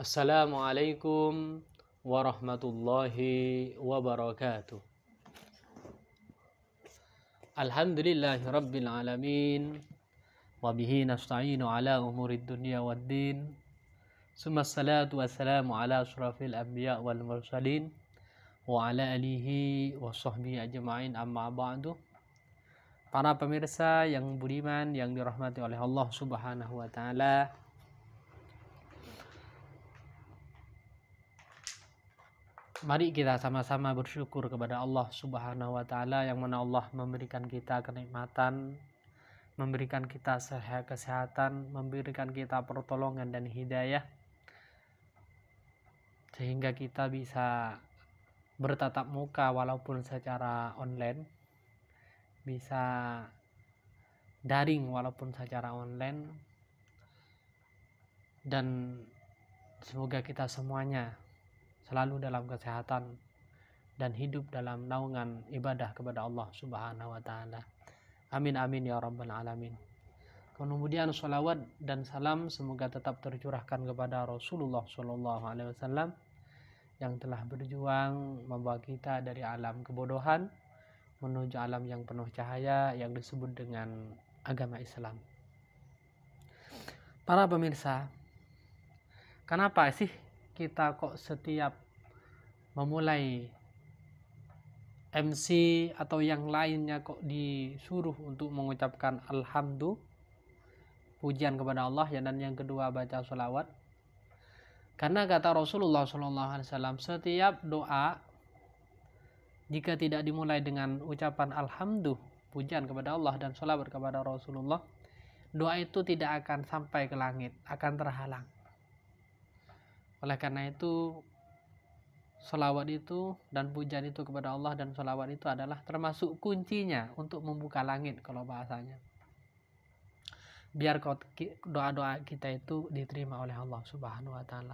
Assalamualaikum warahmatullahi wabarakatuh. Alhamdulillahi rabbil alamin wa bihi nasta'inu ala umuri dunya waddin. Summa salatu wassalamu ala asyrafil anbiya wal mursalin wa ala alihi wa sahbihi ajma'in amma ba'du. Para pemirsa yang budiman yang dirahmati oleh Allah Subhanahu wa taala, Mari kita sama-sama bersyukur kepada Allah Subhanahu wa taala yang mana Allah memberikan kita kenikmatan, memberikan kita sehat kesehatan, memberikan kita pertolongan dan hidayah sehingga kita bisa bertatap muka walaupun secara online bisa daring walaupun secara online dan semoga kita semuanya selalu dalam kesehatan dan hidup dalam naungan ibadah kepada Allah Subhanahu wa taala. Amin amin ya rabbal alamin. Kemudian salawat dan salam semoga tetap tercurahkan kepada Rasulullah Sallallahu Alaihi Wasallam yang telah berjuang membawa kita dari alam kebodohan menuju alam yang penuh cahaya yang disebut dengan agama Islam. Para pemirsa, kenapa sih kita kok setiap memulai MC atau yang lainnya kok disuruh untuk mengucapkan alhamdulillah pujian kepada Allah ya dan yang kedua baca sholawat karena kata Rasulullah SAW setiap doa jika tidak dimulai dengan ucapan alhamdulillah pujian kepada Allah dan sholawat kepada Rasulullah doa itu tidak akan sampai ke langit akan terhalang oleh karena itu, Salawat itu dan pujian itu kepada Allah dan salawat itu adalah termasuk kuncinya untuk membuka langit kalau bahasanya. Biar doa-doa kita itu diterima oleh Allah Subhanahu wa taala.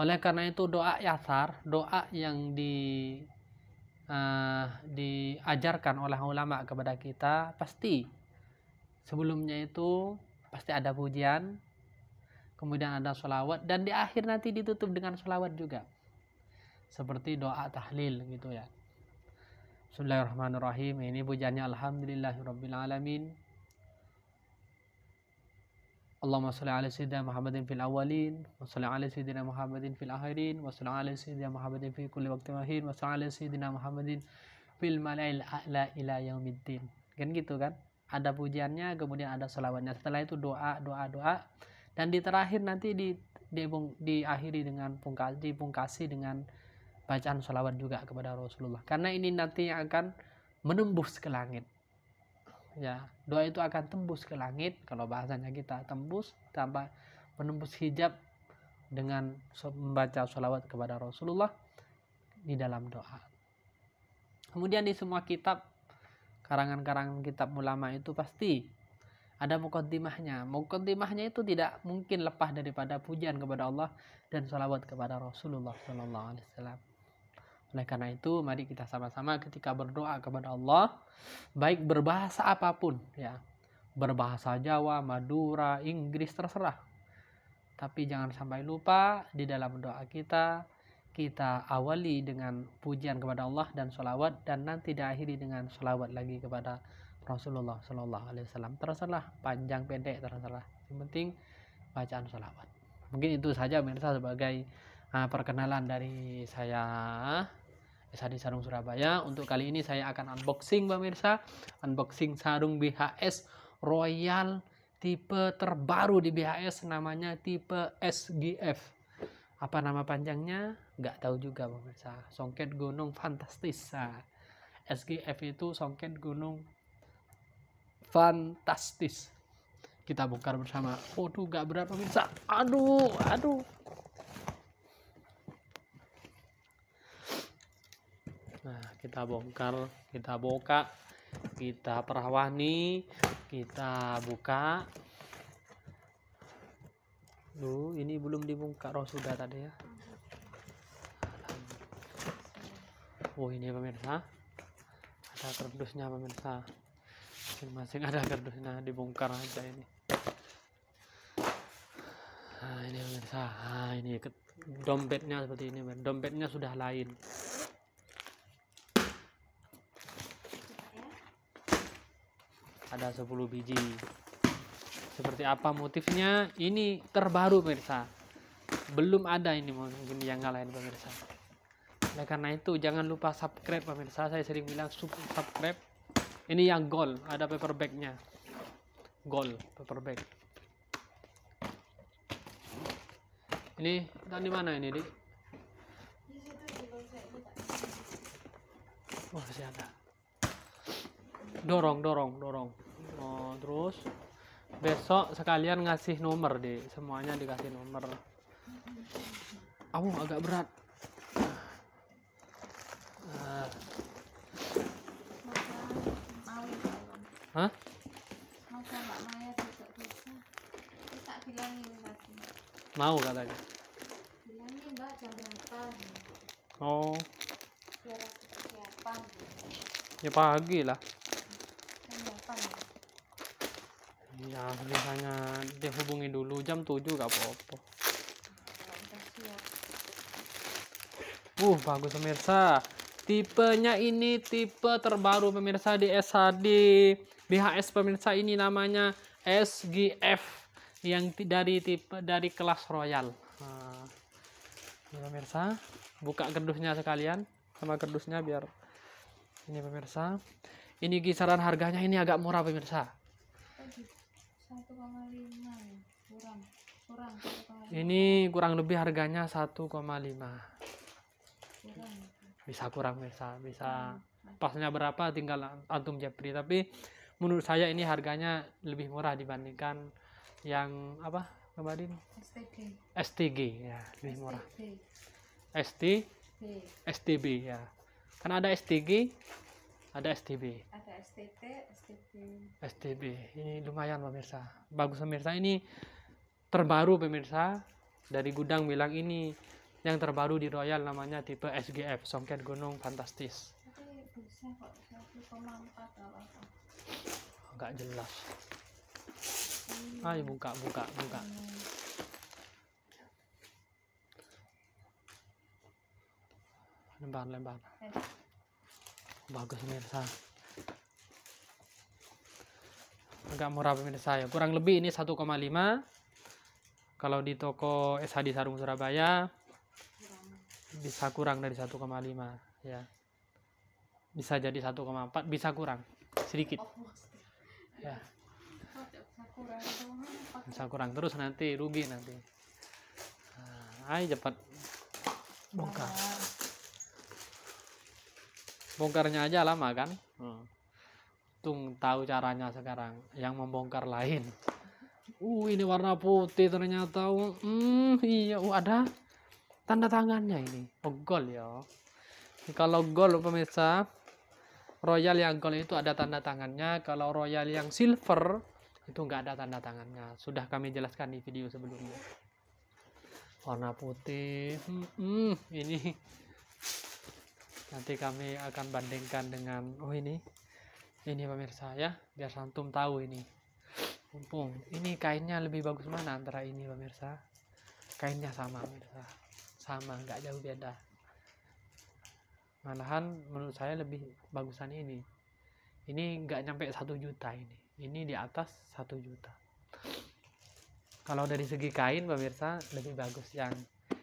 Oleh karena itu doa yasar, doa yang di uh, diajarkan oleh ulama kepada kita pasti sebelumnya itu pasti ada pujian, kemudian ada sholawat dan di akhir nanti ditutup dengan sholawat juga seperti doa tahlil gitu ya Bismillahirrahmanirrahim ini pujiannya Alhamdulillahirrabbilalamin Allahumma salli ala sayyidina Muhammadin fil awalin wa salli ala sayyidina Muhammadin fil akhirin wa salli ala sayyidina Muhammadin fi kulli waqtin mahin wa salli ala sayyidina Muhammadin fil mala'il a'la ila yaumiddin kan gitu kan ada pujiannya kemudian ada selawatnya setelah itu doa doa doa dan di terakhir nanti di, di diakhiri dengan pungkas dipungkasi dengan bacaan sholawat juga kepada Rasulullah karena ini nanti akan menembus ke langit ya doa itu akan tembus ke langit kalau bahasanya kita tembus tanpa menembus hijab dengan membaca sholawat kepada Rasulullah di dalam doa. Kemudian di semua kitab, karangan-karangan kitab ulama itu pasti ada mukaddimahnya. Mukaddimahnya itu tidak mungkin lepas daripada pujian kepada Allah dan salawat kepada Rasulullah Sallallahu Alaihi Wasallam. Oleh karena itu, mari kita sama-sama ketika berdoa kepada Allah, baik berbahasa apapun, ya, berbahasa Jawa, Madura, Inggris terserah. Tapi jangan sampai lupa di dalam doa kita kita awali dengan pujian kepada Allah dan sholawat dan nanti diakhiri dengan sholawat lagi kepada Rasulullah Shallallahu Alaihi Wasallam terserah panjang pendek terserah yang penting bacaan salawat mungkin itu saja pemirsa sebagai uh, perkenalan dari saya Sadi Sarung Surabaya untuk kali ini saya akan unboxing pemirsa unboxing sarung BHS Royal tipe terbaru di BHS namanya tipe SGF apa nama panjangnya nggak tahu juga pemirsa songket gunung fantastis ah, SGF itu songket gunung fantastis kita bongkar bersama waduh gak berat pemirsa aduh aduh nah kita bongkar kita buka kita perawani kita buka Duh, ini belum dibuka roh sudah tadi ya oh ini pemirsa ada kerdusnya pemirsa masing-masing ada kardusnya dibongkar aja ini nah ini pemirsa nah, ini dompetnya seperti ini dompetnya sudah lain ada 10 biji seperti apa motifnya ini terbaru pemirsa belum ada ini mungkin yang lain pemirsa oleh karena itu jangan lupa subscribe pemirsa saya sering bilang subscribe ini yang gold ada paper bagnya. gold paper bag. ini dan di mana ini di wah oh, masih ada dorong dorong dorong oh, terus besok sekalian ngasih nomor di, semuanya dikasih nomor aku oh, agak berat ah. Ah. Hah? Mau mbak Maya besok bisa. bilangin lagi. Mau Bilangin Oh. Ya pagi lah. Ya biasanya dia hubungi dulu jam 7 gak apa-apa. Uh, bagus pemirsa. Tipenya ini tipe terbaru pemirsa di SHD BHS pemirsa ini namanya SGF yang dari tipe dari kelas royal. Nah, ini pemirsa, buka kerdusnya sekalian sama kerdusnya biar ini pemirsa. Ini kisaran harganya ini agak murah pemirsa. 1,5 kurang kurang 1,5. Ini kurang lebih harganya 1,5. Bisa kurang pemirsa, bisa hmm. pasnya berapa tinggal antum japri tapi menurut saya ini harganya lebih murah dibandingkan yang apa kemarin STG STG ya lebih STG. murah ST STB ya kan ada STG ada STB ada STT STB STB ini lumayan pemirsa bagus pemirsa ini terbaru pemirsa dari gudang bilang ini yang terbaru di Royal namanya tipe SGF songket gunung fantastis tapi bisa kok apa nggak jelas ayo buka buka buka lembar lembar bagus mirsa agak murah pemirsa ya kurang lebih ini 1,5 kalau di toko shd Sarung Surabaya bisa kurang dari 1,5 ya bisa jadi 1,4 bisa kurang sedikit oh, ya bisa kurang terus nanti rugi nanti nah, ayo cepat bongkar bongkarnya aja lama kan hmm. tung tahu caranya sekarang yang membongkar lain uh ini warna putih ternyata hmm iya uh, ada tanda tangannya ini oh gol ya kalau gol pemirsa royal yang gold itu ada tanda tangannya kalau royal yang silver itu nggak ada tanda tangannya sudah kami jelaskan di video sebelumnya warna putih hmm, ini nanti kami akan bandingkan dengan oh ini ini pemirsa ya biar santum tahu ini mumpung ini kainnya lebih bagus mana antara ini pemirsa kainnya sama pemirsa sama nggak jauh beda malahan menurut saya lebih bagusan ini ini nggak nyampe satu juta ini ini di atas satu juta kalau dari segi kain pemirsa lebih bagus yang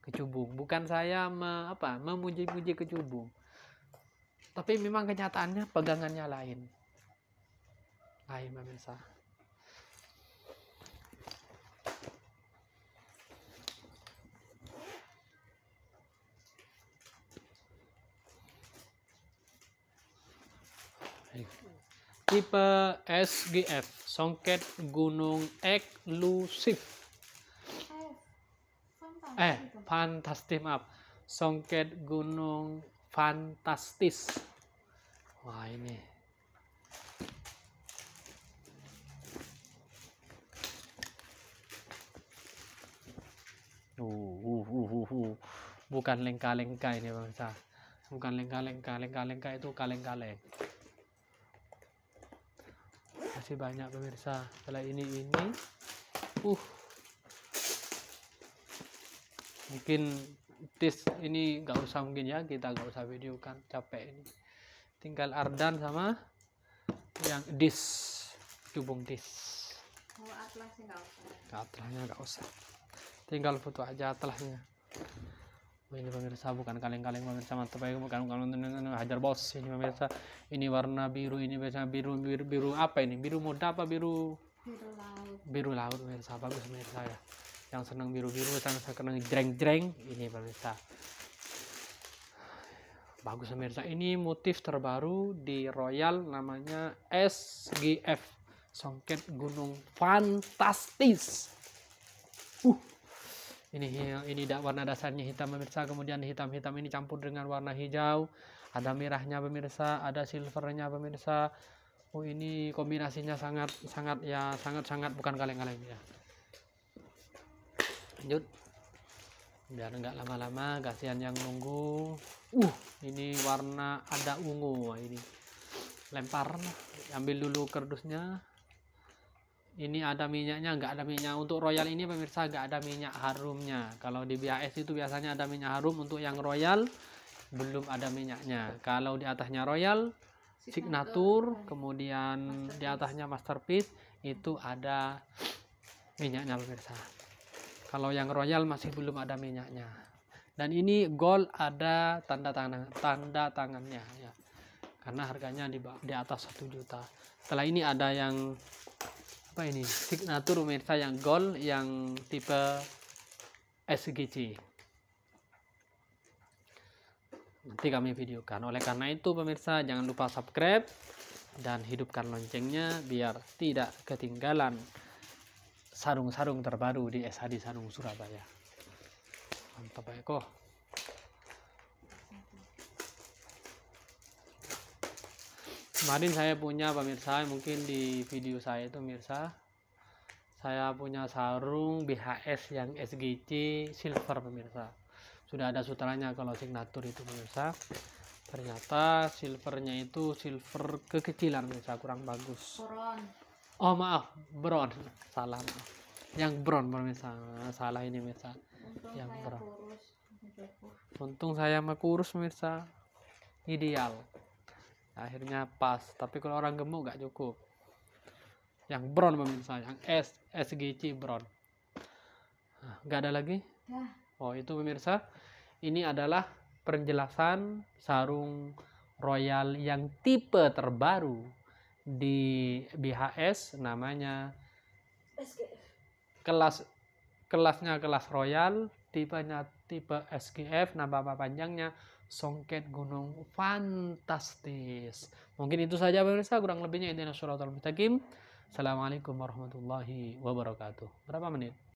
kecubung bukan saya me, apa memuji-muji kecubung tapi memang kenyataannya pegangannya lain lain pemirsa tipe SGF songket gunung eklusif eh fantastis maaf songket gunung fantastis wah ini uh, uh, uh, uh, uh. bukan lengka-lengka ini bangsa bukan lengka-lengka lengka-lengka itu kaleng-kaleng masih banyak pemirsa setelah ini ini uh mungkin tis ini nggak usah mungkin ya kita nggak usah video kan capek ini tinggal Ardan sama yang dis cubung dis atlasnya nggak usah atlasnya usah tinggal foto aja atlasnya ini pemirsa bukan kaleng-kaleng pemirsa mantap ya bukan bukan hajar bos ini pemirsa ini warna biru ini biasanya biru biru biru apa ini biru muda apa biru biru laut biru laut pemirsa bagus pemirsa ya yang senang biru biru yang senang jreng jreng ini pemirsa bagus pemirsa ini motif terbaru di Royal namanya SGF songket gunung fantastis uh ini ini warna dasarnya hitam pemirsa kemudian hitam-hitam ini campur dengan warna hijau ada merahnya pemirsa ada silvernya pemirsa Oh ini kombinasinya sangat sangat ya sangat sangat bukan kaleng-kaleng ya lanjut biar enggak lama-lama kasihan yang nunggu uh ini warna ada ungu ini lempar ambil dulu kerdusnya ini ada minyaknya nggak ada minyak untuk royal ini pemirsa nggak ada minyak harumnya kalau di BAS itu biasanya ada minyak harum untuk yang royal belum ada minyaknya kalau di atasnya royal signature kemudian di atasnya masterpiece itu ada minyaknya pemirsa kalau yang royal masih belum ada minyaknya dan ini gold ada tanda tangan tanda tangannya ya karena harganya di, di atas 1 juta setelah ini ada yang apa ini signatur pemirsa yang gol yang tipe SGC nanti kami videokan oleh karena itu pemirsa jangan lupa subscribe dan hidupkan loncengnya biar tidak ketinggalan sarung-sarung terbaru di SHD Sarung Surabaya mantap ya kok kemarin saya punya pemirsa mungkin di video saya itu mirsa, saya punya sarung BHS yang SGC silver pemirsa sudah ada sutranya kalau signature itu pemirsa ternyata silvernya itu silver kekecilan pemirsa kurang bagus oh maaf brown salah maaf yang brown pemirsa salah ini pemirsa yang brown untung saya mah kurus pemirsa ideal akhirnya pas tapi kalau orang gemuk gak cukup yang brown pemirsa yang S SGC brown nggak ada lagi ya. oh itu pemirsa ini adalah penjelasan sarung royal yang tipe terbaru di BHS namanya SGF. kelas kelasnya kelas royal tipenya tipe SGF nama panjangnya Songket Gunung fantastis. Mungkin itu saja pemirsa kurang lebihnya intinya suratul mustaqim. Assalamualaikum warahmatullahi wabarakatuh. Berapa menit?